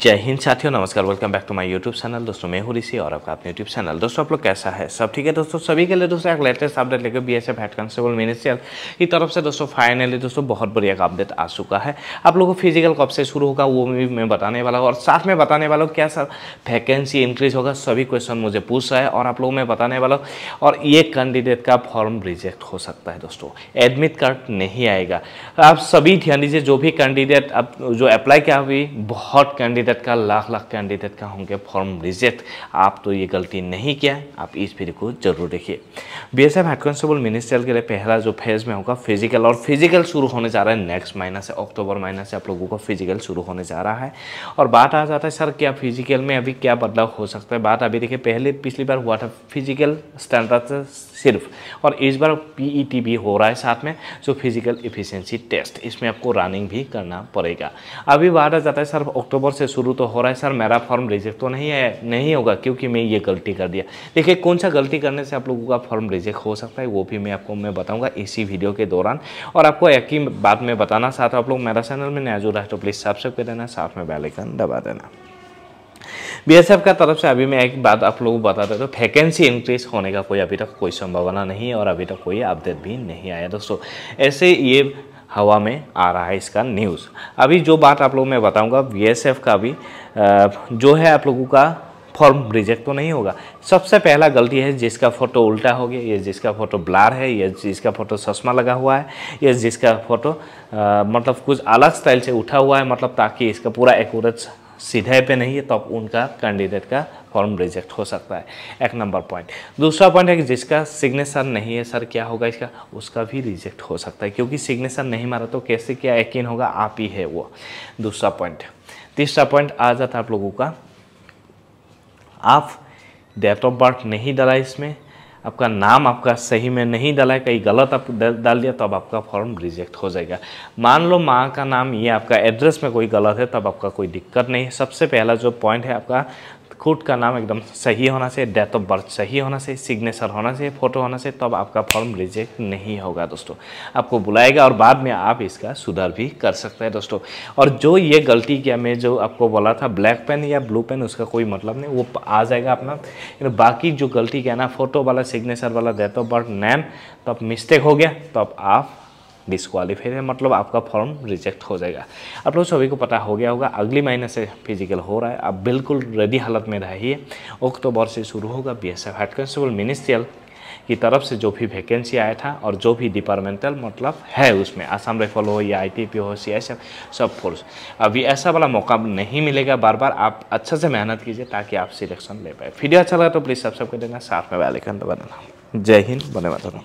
जय हिंद साथियों नमस्कार welcome back to my YouTube channel दोस्तों मैं हूं ऋषि और आपका अपने यूट्यूब चैनल दोस्तों आप लोग कैसा है सब ठीक है दोस्तों सभी के लिए दोस्तों एक लेटेस्ट अपडेट लेकर B S F head constable ministerial की तरफ से दोस्तों फाइनली दोस्तों बहुत बढ़िया का अपडेट आ चुका है आप लोगों को फिजिकल कब से शुरू होगा वो भी मैं बताने वाला हूँ और साथ में बताने वाला हूँ क्या सर वैकेंसी इंक्रीज होगा सभी क्वेश्चन मुझे पूछ रहा है और आप लोगों में बताने वाला हूँ और ये कैंडिडेट का फॉर्म रिजेक्ट हो सकता है दोस्तों एडमिट कार्ड नहीं आएगा आप सभी ध्यान दीजिए जो भी कैंडिडेट आप जो अप्लाई किया हुई बहुत कैंडिडेट कैंडिडेट का लाख लाख कैंडिडेट का होंगे फॉर्म रिजेक्ट आप तो ये गलती नहीं किया आप इस वीडियो को जरूर देखिए B S F head constable ministerial के लिए पहला जो फेज में होगा फिजिकल और फिजिकल शुरू होने जा रहा है नेक्स्ट महीना से अक्टूबर महीना से आप लोगों का फिजिकल शुरू होने जा रहा है और बात आ जाता है सर क्या फिजिकल में अभी क्या बदलाव हो सकता है बात अभी देखिए पहले पिछली बार हुआ था फिजिकल स्टैंडर्ड सिर्फ और इस बार पीईटी e भी हो रहा है साथ में जो फिजिकल इफिशियंसी टेस्ट इसमें आपको रनिंग भी करना पड़ेगा अभी बात आ जाता है सर अक्टूबर से से शुरू तो हो रहा है सर मेरा फॉर्म रिजेक्ट तो नहीं है नहीं होगा क्योंकि मैं ये गलती कर दिया देखिए कौन सा गलती करने से आप लोगों का फॉर्म रिजेक्ट हो सकता है वो भी मैं आपको मैं बताऊंगा इसी वीडियो के दौरान और आपको एक ही बात में बताना चाहता हूँ आप लोग मेरा चैनल में नया जुड़ा है तो प्लीज़ सब्सक्राइब कर देना साथ में बेलाइकन दबा देना बीएसएफ का तरफ से अभी मैं एक बात आप लोगों को बता देता हूँ वैकेंसी इंक्रीज होने का कोई अभी तक कोई संभावना नहीं है और अभी तक कोई अपडेट भी नहीं आया दोस्तों ऐसे ये हवा में आ रहा है इसका न्यूज़ अभी जो बात आप लोगों मैं बताऊंगा बीएसएफ का भी जो है आप लोगों का फॉर्म रिजेक्ट तो नहीं होगा सबसे पहला गलती है जिसका फ़ोटो उल्टा हो गया या जिसका फ़ोटो ब्लार है या जिसका फ़ोटो चश्मा लगा हुआ है या जिसका फ़ोटो मतलब कुछ अलग स्टाइल से उठा हुआ है मतलब ताकि इसका पूरा एकूरेट सीधे पे नहीं है तो उनका कैंडिडेट का फॉर्म रिजेक्ट हो सकता है एक नंबर पॉइंट दूसरा पॉइंट है कि जिसका सिग्नेचर नहीं है सर क्या होगा इसका उसका भी रिजेक्ट हो सकता है क्योंकि सिग्नेचर नहीं मारा तो कैसे क्या यकीन होगा आप ही है वो दूसरा पॉइंट तीसरा पॉइंट आ जाता आप लोगों का आप डेट ऑफ बर्थ नहीं डाला इसमें आपका नाम आपका सही में नहीं डाला है कहीं गलत आप डाल दिया तब आपका फॉर्म रिजेक्ट हो जाएगा मान लो माँ का नाम ये आपका एड्रेस में कोई गलत है तब आपका कोई दिक्कत नहीं है सबसे पहला जो पॉइंट है आपका खुद का नाम एकदम सही होना चाहिए डेट ऑफ बर्थ सही होना चाहिए सिग्नेचर होना चाहिए फ़ोटो होना चाहिए तब तो आपका फॉर्म रिजेक्ट नहीं होगा दोस्तों आपको बुलाएगा और बाद में आप इसका सुधार भी कर सकते हैं दोस्तों और जो ये गलती किया मैं जो आपको बोला था ब्लैक पेन या ब्लू पेन उसका कोई मतलब नहीं वो आ जाएगा अपना बाकी जो गलती किया ना फ़ोटो वाला सिग्नेचर वाला डेट ऑफ बर्थ नैम तो मिस्टेक हो गया तो आप डिसक्वालीफाइड है मतलब आपका फॉर्म रिजेक्ट हो जाएगा आप लोग सभी को पता हो गया होगा अगली महीने से फिजिकल हो रहा है आप बिल्कुल रेडी हालत में रहिए अक्टूबर से शुरू होगा B S F head constable ministerial की तरफ से जो भी वैकेंसी आया था और जो भी डिपार्टमेंटल मतलब है उसमें आसाम राइफल हो या पी हो सी एस सब फोर्स अभी ऐसा वाला मौका नहीं मिलेगा बार बार आप अच्छे से मेहनत कीजिए ताकि आप सिलेक्शन ले पाए वीडियो अच्छा लगा तो प्लीज़ सब्सक्राइब कर देना साथ में बेलाइकन दबा देना जय हिंद बने बता